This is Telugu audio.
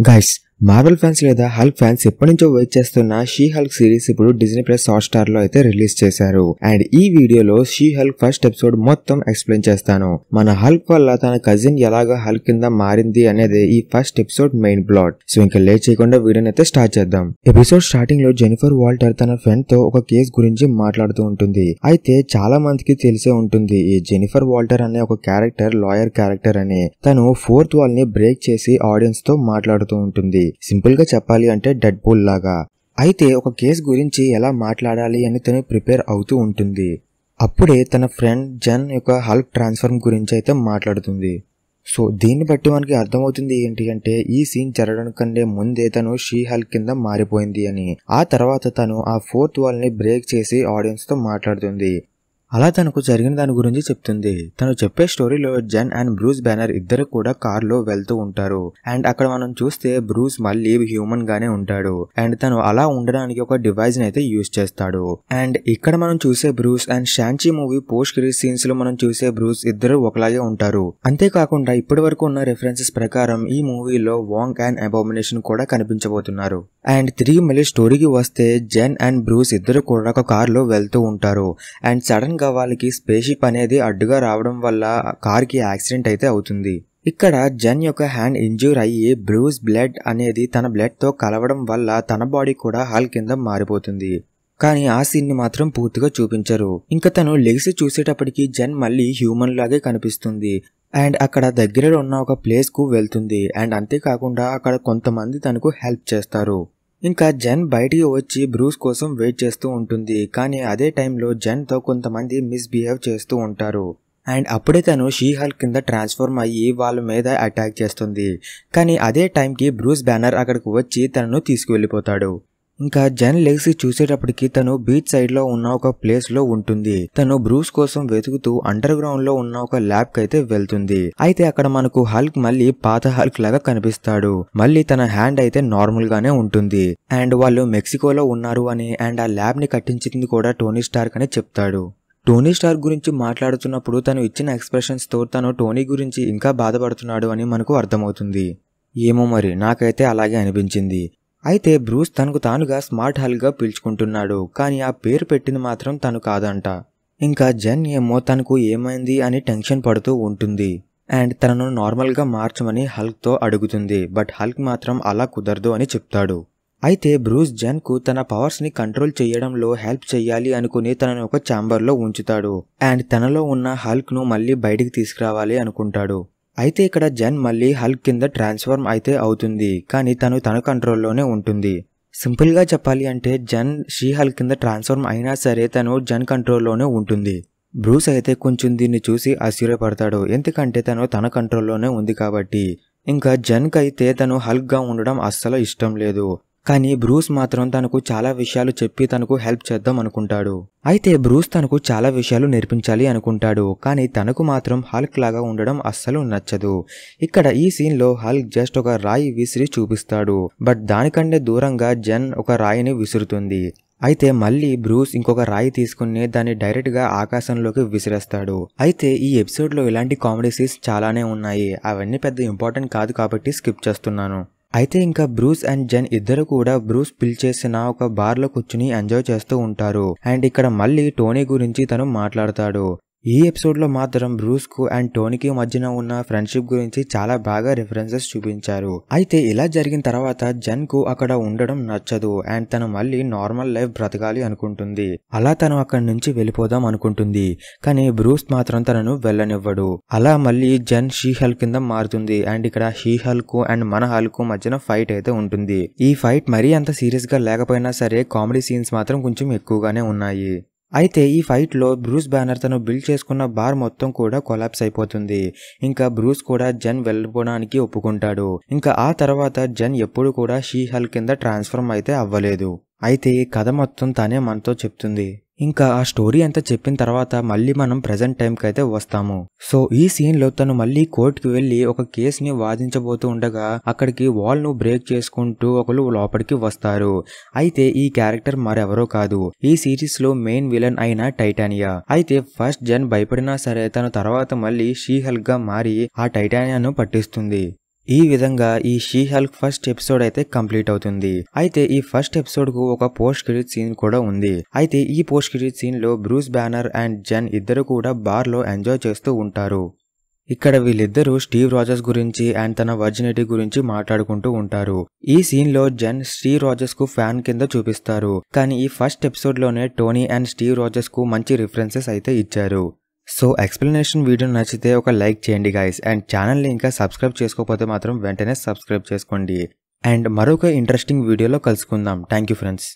Guys మార్వెల్ ఫ్యాన్స్ లేదా హల్క్ ఫ్యాన్స్ ఎప్పటి నుంచో వెయిట్ చేస్తున్న షీ హల్క్ సిరీస్ ఇప్పుడు డిజ్నీ ప్లస్ హాట్స్టార్ లో అయితే రిలీజ్ చేశారు అండ్ ఈ వీడియోలో షీ హల్క్ ఫస్ట్ ఎపిసోడ్ మొత్తం ఎక్స్ప్లెయిన్ చేస్తాను మన హల్క్ వల్ల తన కజిన్ ఎలాగా హల్క్ కింద మారింది అనేది ఈ first episode main plot so ఇంకా లేట్ చేయకుండా వీడియోని అయితే స్టార్ట్ చేద్దాం ఎపిసోడ్ స్టార్టింగ్ లో జెనిఫర్ వాల్టర్ తన ఫ్రెండ్ తో ఒక కేసు గురించి మాట్లాడుతూ ఉంటుంది అయితే చాలా మందికి తెలిసే ఉంటుంది ఈ జెనిఫర్ వాల్టర్ అనే ఒక క్యారెక్టర్ లాయర్ క్యారెక్టర్ అని తను ఫోర్త్ వాల్ ని బ్రేక్ చేసి ఆడియన్స్ తో మాట్లాడుతూ ఉంటుంది సింపుల్ సింపుల్గా చెప్పాలి అంటే డెడ్ బోల్ లాగా అయితే ఒక కేసు గురించి ఎలా మాట్లాడాలి అని తను ప్రిపేర్ అవుతూ ఉంటుంది అప్పుడే తన ఫ్రెండ్ జన్ యొక్క హల్క్ ట్రాన్స్ఫర్మ్ గురించి అయితే మాట్లాడుతుంది సో దీన్ని బట్టి మనకి అర్థమవుతుంది ఏంటి అంటే ఈ సీన్ జరగడం కంటే ముందే తను షీ హల్ కింద మారిపోయింది అని ఆ తర్వాత తను ఆ ఫోర్త్ వాల్ ని బ్రేక్ చేసి ఆడియన్స్ తో మాట్లాడుతుంది అలా తనకు జరిగిన దాని గురించి చెప్తుంది తను చెప్పే స్టోరీలో జెన్ అండ్ బ్రూస్ బ్యానర్ ఇద్దరు కూడా కార్ లో వెళ్తూ ఉంటారు అండ్ అక్కడ మనం చూస్తే బ్రూస్ మళ్ళీ హ్యూమన్ గానే ఉంటాడు అండ్ తను అలా ఉండడానికి ఒక డివైస్ అయితే యూజ్ చేస్తాడు అండ్ ఇక్కడ మనం చూసే Bruce and Shang Chi movie post credit scenes లో మనం చూసే బ్రూస్ ఇద్దరు ఒకలాగే ఉంటారు అంతేకాకుండా ఇప్పటి వరకు ఉన్న రెఫరెన్సెస్ ప్రకారం ఈ మూవీలో వాంగ్ అండ్ అబామినేషన్ కూడా కనిపించబోతున్నారు అండ్ తిరిగి మళ్ళీ స్టోరీకి వస్తే జెన్ అండ్ బ్రూస్ ఇద్దరు కూడా ఒక కార్ లో వెళ్తూ ఉంటారు అండ్ సడన్ ఇంకా వాళ్ళకి స్పేషిప్ అనేది అడ్డుగా రావడం వల్ల కార్కి యాక్సిడెంట్ అయితే అవుతుంది ఇక్కడ జన్ యొక్క హ్యాండ్ ఇంజ్యూర్ అయ్యి బ్రూస్ బ్లడ్ అనేది తన బ్లడ్తో కలవడం వల్ల తన బాడీ కూడా హాల్ కింద మారిపోతుంది కానీ ఆ సీన్ని మాత్రం పూర్తిగా చూపించరు ఇంకా తను లెగిసి చూసేటప్పటికి జన్ మళ్ళీ హ్యూమన్ లాగే కనిపిస్తుంది అండ్ అక్కడ దగ్గరలో ఉన్న ఒక ప్లేస్కు వెళ్తుంది అండ్ అంతేకాకుండా అక్కడ కొంతమంది తనకు హెల్ప్ చేస్తారు ఇంకా జెన్ బయటికి వచ్చి బ్రూస్ కోసం వెయిట్ చేస్తూ ఉంటుంది కానీ అదే టైంలో జెన్తో కొంతమంది మిస్బిహేవ్ చేస్తూ ఉంటారు అండ్ అప్పుడే తను షీహల్ కింద ట్రాన్స్ఫార్మ్ అయ్యి వాళ్ళ మీద అటాక్ చేస్తుంది కానీ అదే టైంకి బ్రూస్ బ్యానర్ అక్కడికి వచ్చి తనను తీసుకువెళ్ళిపోతాడు ఇంకా జన్ లెగ్సీ చూసేటప్పటికి తను బీచ్ సైడ్ లో ఉన్న ఒక ప్లేస్ లో ఉంటుంది తను బ్రూస్ కోసం వెతుకుతూ అండర్ గ్రౌండ్ లో ఉన్న ఒక ల్యాబ్ కి అయితే వెళ్తుంది అయితే అక్కడ మనకు హల్క్ మళ్ళీ పాత హల్క్ లాగా కనిపిస్తాడు మళ్ళీ తన హ్యాండ్ అయితే నార్మల్ గానే ఉంటుంది అండ్ వాళ్ళు మెక్సికోలో ఉన్నారు అని అండ్ ఆ ల్యాబ్ ని కట్టించింది కూడా టోనీ స్టార్క్ అని చెప్తాడు టోనీ స్టార్ గురించి మాట్లాడుతున్నప్పుడు తను ఇచ్చిన ఎక్స్ప్రెషన్స్ తో తను టోనీ గురించి ఇంకా బాధపడుతున్నాడు అని మనకు అర్థమవుతుంది ఏమో మరి నాకైతే అలాగే అనిపించింది అయితే బ్రూస్ తనకు తానుగా స్మార్ట్ హల్క్గా పిలుచుకుంటున్నాడు కానీ ఆ పేరు పెట్టింది మాత్రం తను కాదంట ఇంకా జెన్ ఏమో తనకు ఏమైంది అని టెన్షన్ పడుతూ ఉంటుంది అండ్ తనను నార్మల్గా మార్చమని హల్క్తో అడుగుతుంది బట్ హల్క్ మాత్రం అలా కుదరదు అని చెప్తాడు అయితే బ్రూస్ జెన్కు తన పవర్స్ని కంట్రోల్ చేయడంలో హెల్ప్ చేయాలి అనుకుని తనను ఒక ఛాంబర్లో ఉంచుతాడు అండ్ తనలో ఉన్న హల్క్ను మళ్ళీ బయటికి తీసుకురావాలి అనుకుంటాడు అయితే ఇక్కడ జెన్ మళ్ళీ హల్క్ కింద ట్రాన్స్ఫార్మ్ అయితే అవుతుంది కానీ తను తన కంట్రోల్లోనే ఉంటుంది సింపుల్గా చెప్పాలి అంటే జన్ షీ హల్క్ కింద ట్రాన్స్ఫార్మ్ అయినా సరే తను జన్ కంట్రోల్లోనే ఉంటుంది బ్రూస్ అయితే కొంచెం దీన్ని చూసి ఆశ్చర్యపడతాడు ఎందుకంటే తను తన కంట్రోల్లోనే ఉంది కాబట్టి ఇంకా జన్కైతే తను హల్క్గా ఉండడం అస్సలు ఇష్టం లేదు కానీ బ్రూస్ మాత్రం తనకు చాలా విషయాలు చెప్పి తనకు హెల్ప్ చేద్దాం అనుకుంటాడు అయితే బ్రూస్ తనకు చాలా విషయాలు నేర్పించాలి అనుకుంటాడు కానీ తనకు మాత్రం హల్క్ లాగా ఉండడం అస్సలు నచ్చదు ఇక్కడ ఈ సీన్లో హల్క్ జస్ట్ ఒక రాయి విసిరి చూపిస్తాడు బట్ దానికంటే దూరంగా జెన్ ఒక రాయిని విసురుతుంది అయితే మళ్ళీ బ్రూస్ ఇంకొక రాయి తీసుకుని దాన్ని డైరెక్ట్గా ఆకాశంలోకి విసిరేస్తాడు అయితే ఈ ఎపిసోడ్లో ఇలాంటి కామెడీ సీన్స్ చాలానే ఉన్నాయి అవన్నీ పెద్ద ఇంపార్టెంట్ కాదు కాబట్టి స్కిప్ చేస్తున్నాను అయితే ఇంకా బ్రూస్ అండ్ జెన్ ఇద్దరు కూడా బ్రూస్ పిలిచేసిన ఒక బార్ లో కూర్చుని ఎంజాయ్ చేస్తూ ఉంటారు అండ్ ఇక్కడ మళ్ళీ టోనీ గురించి తను మాట్లాడతాడు ఈ ఎపిసోడ్లో మాత్రం బ్రూస్కు అండ్ టోనీకి మధ్యన ఉన్న ఫ్రెండ్షిప్ గురించి చాలా బాగా రిఫరెన్సెస్ చూపించారు అయితే ఇలా జరిగిన తర్వాత జన్కు అక్కడ ఉండడం నచ్చదు అండ్ తను మళ్ళీ నార్మల్ లైఫ్ బ్రతకాలి అనుకుంటుంది అలా తను అక్కడి నుంచి వెళ్ళిపోదాం అనుకుంటుంది కానీ బ్రూస్ మాత్రం తనను వెళ్ళనివ్వడు అలా మళ్ళీ జన్ షీహల్ కింద మారుతుంది అండ్ ఇక్కడ షీహల్ కు అండ్ మన హల్ కు మధ్యన ఫైట్ అయితే ఉంటుంది ఈ ఫైట్ మరీ అంత సీరియస్ గా లేకపోయినా సరే కామెడీ సీన్స్ మాత్రం కొంచెం ఎక్కువగానే ఉన్నాయి అయితే ఈ ఫైట్లో బ్రూస్ బ్యానర్ తను బిల్డ్ చేసుకున్న బార్ మొత్తం కూడా కొలాప్స్ అయిపోతుంది ఇంకా బ్రూస్ కూడా జన్ వెళ్ళిపోవడానికి ఒప్పుకుంటాడు ఇంకా ఆ తర్వాత జన్ ఎప్పుడు కూడా షీ హల్ కింద ట్రాన్స్ఫర్మ్ అయితే అవ్వలేదు అయితే ఈ కథ మొత్తం తనే మనతో చెప్తుంది ఇంకా ఆ స్టోరీ అంతా చెప్పిన తర్వాత మళ్ళీ మనం ప్రజెంట్ టైంకి అయితే వస్తాము సో ఈ సీన్లో తను మళ్ళీ కోర్టుకి వెళ్ళి ఒక కేసుని వాదించబోతూ ఉండగా అక్కడికి వాల్ ను బ్రేక్ చేసుకుంటూ ఒకరు లోపలికి వస్తారు అయితే ఈ క్యారెక్టర్ మరెవరో కాదు ఈ సిరీస్లో మెయిన్ విలన్ అయిన టైటానియా అయితే ఫస్ట్ జన్ భయపడినా సరే తను తర్వాత మళ్ళీ షీ గా మారి ఆ టైటానియాను పట్టిస్తుంది ఈ విధంగా ఈ షీ హల్క్ ఫస్ట్ ఎపిసోడ్ అయితే కంప్లీట్ అవుతుంది అయితే ఈ ఫస్ట్ ఎపిసోడ్ కు ఒక పోస్ట్ క్రెడిట్ సీన్ కూడా ఉంది అయితే ఈ పోస్ట్ క్రెడిట్ సీన్ లో బ్రూస్ బ్యానర్ అండ్ జెన్ ఇద్దరు కూడా బార్ లో ఎంజాయ్ చేస్తూ ఉంటారు ఇక్కడ వీళ్ళిద్దరూ స్టీవ్ రాజర్స్ గురించి అండ్ తన వర్జినిటీ గురించి మాట్లాడుకుంటూ ఉంటారు ఈ సీన్ లో జెన్ స్టీవ్ రాజర్స్ కు ఫ్యాన్ కింద చూపిస్తారు కానీ ఈ ఫస్ట్ ఎపిసోడ్ లోనే టోనీ అండ్ స్టీవ్ రాజర్స్ కు మంచి రిఫరెన్సెస్ అయితే ఇచ్చారు సో ఎక్స్ప్లెనేషన్ వీడియో నచ్చితే ఒక లైక్ చేయండి గాయస్ అండ్ ఛానల్ని ఇంకా సబ్స్క్రైబ్ చేసుకోకపోతే మాత్రం వెంటనే సబ్స్క్రైబ్ చేసుకోండి అండ్ మరొక ఇంట్రెస్టింగ్ వీడియోలో కలుసుకుందాం థ్యాంక్ ఫ్రెండ్స్